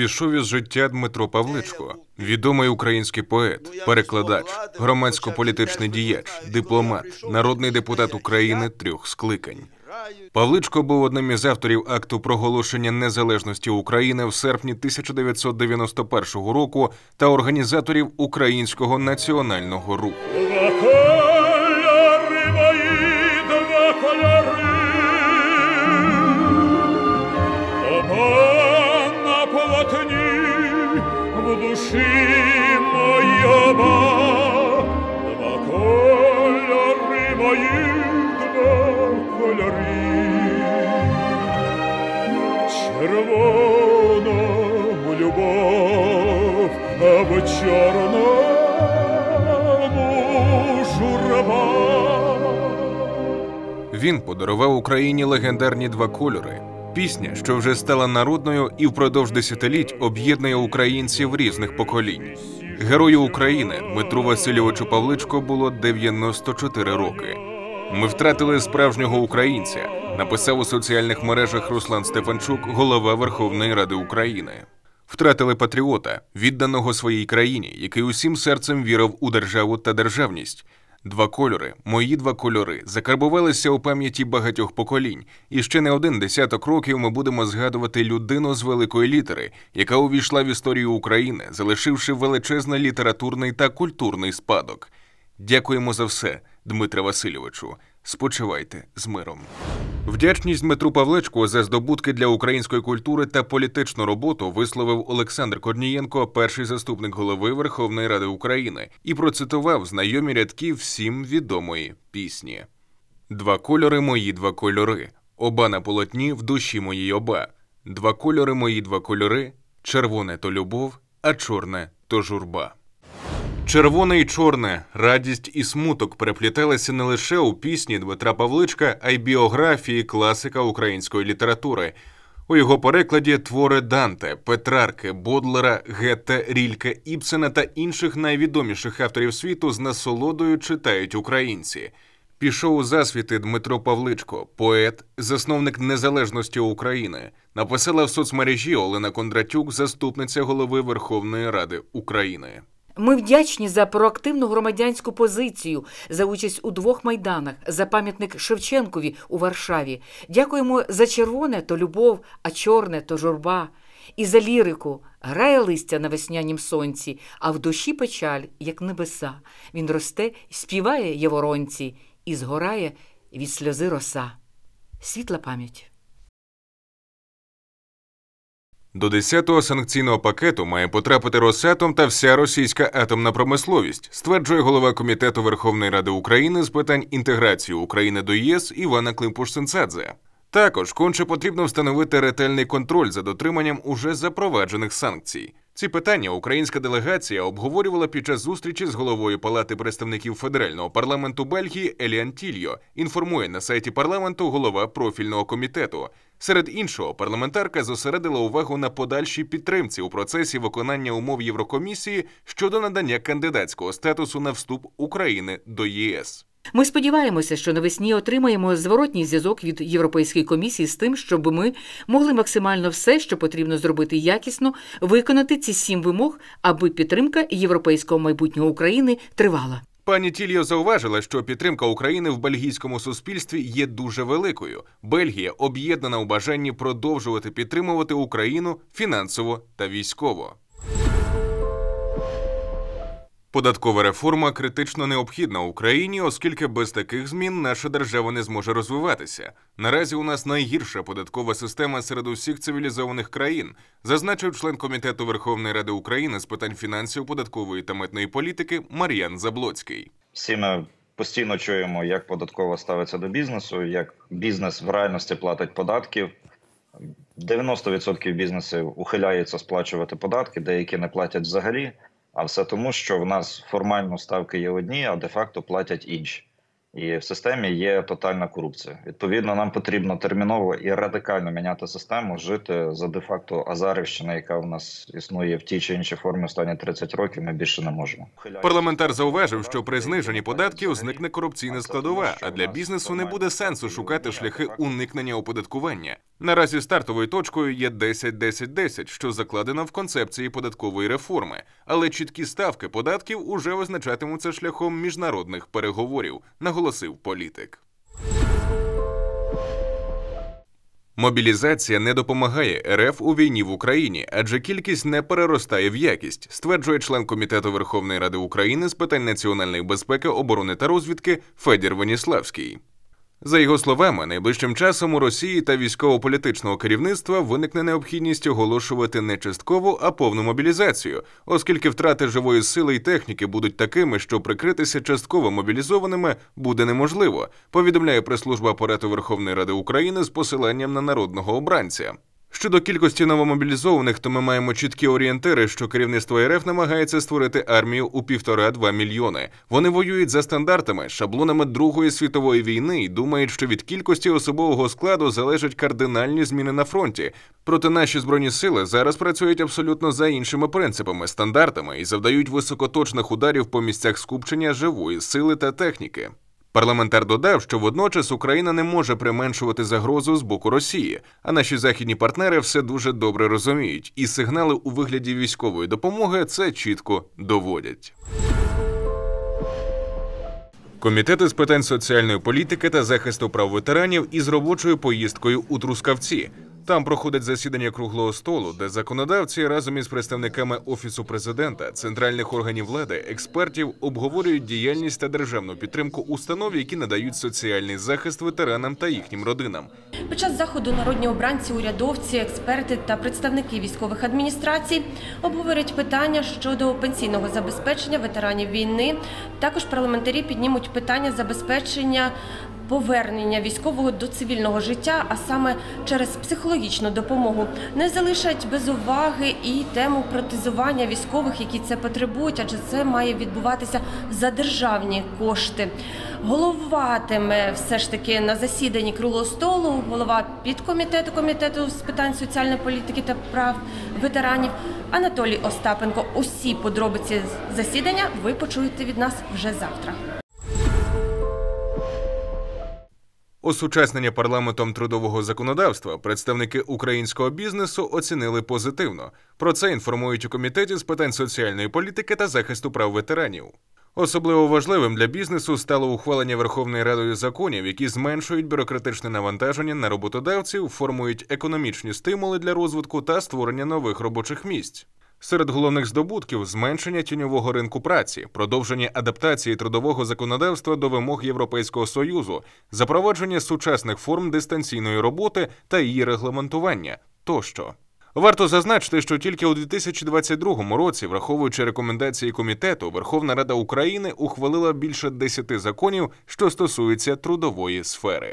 пішов із життя Дмитро Павличко, відомий український поет, перекладач, громадсько-політичний діяч, дипломат, народний депутат України трьох скликань. Павличко був одним із авторів акту проголошення незалежності України в серпні 1991 року та організаторів українського національного руху. червоному любов, або чорному жураба. Він подарував Україні легендарні два кольори. Пісня, що вже стала народною і впродовж десятиліть об'єднує українців різних поколінь. Герою України Дмитру Васильовичу Павличко було 94 роки. Ми втратили справжнього українця, написав у соціальних мережах Руслан Стефанчук, голова Верховної Ради України. Втратили патріота, відданого своїй країні, який усім серцем вірив у державу та державність. Два кольори, мої два кольори, закарбувалися у пам'яті багатьох поколінь, і ще не один десяток років ми будемо згадувати людину з великої літери, яка увійшла в історію України, залишивши величезний літературний та культурний спадок. Дякуємо за все, Дмитре Васильовичу. Спочивайте з миром. Вдячність Дмитру Павлечку за здобутки для української культури та політичну роботу висловив Олександр Корнієнко, перший заступник голови Верховної Ради України, і процитував знайомі рядки всім відомої пісні: Два кольори мої, два кольори. Оба на полотні в душі моїй оба. Два кольори мої, два кольори. Червоне то любов, а чорне то журба. Червоне і чорне, радість і смуток перепліталися не лише у пісні Дмитра Павличка, а й біографії класика української літератури. У його перекладі твори Данте, Петрарки, Бодлера, Гетте, Рільке, Іпсена та інших найвідоміших авторів світу з насолодою читають українці. Пішов у засвіти Дмитро Павличко, поет, засновник незалежності України. Написала в соцмережі Олена Кондратюк, заступниця голови Верховної Ради України. Ми вдячні за проактивну громадянську позицію за участь у двох майданах за пам'ятник Шевченкові у Варшаві. Дякуємо за червоне то любов, а чорне то журба. І за лірику грає листя на веснянім сонці, а в душі печаль, як небеса. Він росте, співає єворонці і згорає від сльози роса. Світла пам'ять. До 10-го санкційного пакету має потрапити Росатом та вся російська атомна промисловість, стверджує голова комітету Верховної Ради України з питань інтеграції України до ЄС Івана Климпуш-Сенцадзе. Також конче потрібно встановити ретельний контроль за дотриманням уже запроваджених санкцій. Ці питання українська делегація обговорювала під час зустрічі з головою палати представників федерального парламенту Бельгії Еліан Тільо. Інформує на сайті парламенту голова профільного комітету. Серед іншого, парламентарка зосередила увагу на подальшій підтримці у процесі виконання умов Єврокомісії щодо надання кандидатського статусу на вступ України до ЄС. Ми сподіваємося, що навесні отримаємо зворотній зв'язок від Європейської комісії з тим, щоб ми могли максимально все, що потрібно зробити якісно, виконати ці сім вимог, аби підтримка європейського майбутнього України тривала. Пані Тільо зауважила, що підтримка України в бельгійському суспільстві є дуже великою. Бельгія об'єднана у бажанні продовжувати підтримувати Україну фінансово та військово. Податкова реформа критично необхідна Україні, оскільки без таких змін наша держава не зможе розвиватися. Наразі у нас найгірша податкова система серед усіх цивілізованих країн, зазначив член комітету Верховної Ради України з питань фінансів, податкової та митної політики Мар'ян Заблоцький. Всі ми постійно чуємо, як податкова ставиться до бізнесу, як бізнес в реальності платить податків. 90% бізнесів ухиляється сплачувати податки, деякі не платять взагалі. А все тому, що в нас формально ставки є одні, а де факто платять інші і в системі є тотальна корупція. Відповідно, нам потрібно терміново і радикально міняти систему, жити за де-факто Азарівщина, яка в нас існує в тій чи іншій формі останні 30 років. Ми більше не можемо. Парламентар зауважив, що при зниженні податків зникне корупційне складова, а для бізнесу не буде сенсу шукати шляхи уникнення оподаткування. Наразі стартовою точкою є 10-10-10, що закладено в концепції податкової реформи, але чіткі ставки податків уже визначатимуться шляхом міжнародних переговорів оголосив політик. Мобілізація не допомагає РФ у війні в Україні, адже кількість не переростає в якість, стверджує член комітету Верховної Ради України з питань національної безпеки, оборони та розвідки Федір Веніславський. За його словами, найближчим часом у Росії та військово-політичного керівництва виникне необхідність оголошувати не часткову, а повну мобілізацію, оскільки втрати живої сили і техніки будуть такими, що прикритися частково мобілізованими буде неможливо. Повідомляє прес-служба апарату Верховної Ради України з посиланням на народного обранця. Щодо кількості новомобілізованих, то ми маємо чіткі орієнтири, що керівництво РФ намагається створити армію у півтора-два мільйони. Вони воюють за стандартами, шаблонами Другої світової війни і думають, що від кількості особового складу залежать кардинальні зміни на фронті. Проте наші збройні сили зараз працюють абсолютно за іншими принципами, стандартами і завдають високоточних ударів по місцях скупчення живої сили та техніки. Парламентар додав, що водночас Україна не може применшувати загрозу з боку Росії, а наші західні партнери все дуже добре розуміють, і сигнали у вигляді військової допомоги це чітко доводять. Комітети з питань соціальної політики та захисту прав ветеранів із робочою поїздкою у Трускавці там проходить засідання круглого столу, де законодавці разом із представниками офісу президента, центральних органів влади, експертів обговорюють діяльність та державну підтримку установ, які надають соціальний захист ветеранам та їхнім родинам. Під час заходу народні обранці, урядовці, експерти та представники військових адміністрацій обговорять питання щодо пенсійного забезпечення ветеранів війни. Також парламентарі піднімуть питання забезпечення повернення військового до цивільного життя, а саме через психологічну допомогу, не залишать без уваги і тему протезування військових, які це потребують, адже це має відбуватися за державні кошти. Головатиме все ж таки на засіданні круглого столу. Голова підкомітету комітету з питань соціальної політики та прав ветеранів Анатолій Остапенко. Усі подробиці засідання ви почуєте від нас вже завтра. Осучаснення парламентом трудового законодавства представники українського бізнесу оцінили позитивно. Про це інформують у комітеті з питань соціальної політики та захисту прав ветеранів. Особливо важливим для бізнесу стало ухвалення Верховною Радою законів, які зменшують бюрократичне навантаження на роботодавців, формують економічні стимули для розвитку та створення нових робочих місць. Серед головних здобутків зменшення тіньового ринку праці, продовження адаптації трудового законодавства до вимог Європейського союзу, запровадження сучасних форм дистанційної роботи та її регламентування тощо. Варто зазначити, що тільки у 2022 році, враховуючи рекомендації комітету, Верховна Рада України ухвалила більше 10 законів, що стосуються трудової сфери.